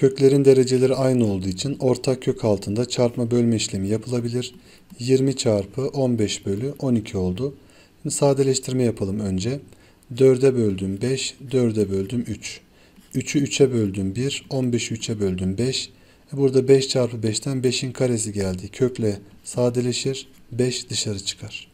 Köklerin dereceleri aynı olduğu için ortak kök altında çarpma bölme işlemi yapılabilir. 20 çarpı 15 bölü 12 oldu. Şimdi sadeleştirme yapalım önce. 4'e böldüm 5, 4'e böldüm 3. 3'ü 3'e böldüm 1, 15'i 3'e böldüm 5. E burada 5 çarpı 5'ten 5'in karesi geldi. Kökle sadeleşir, 5 dışarı çıkar.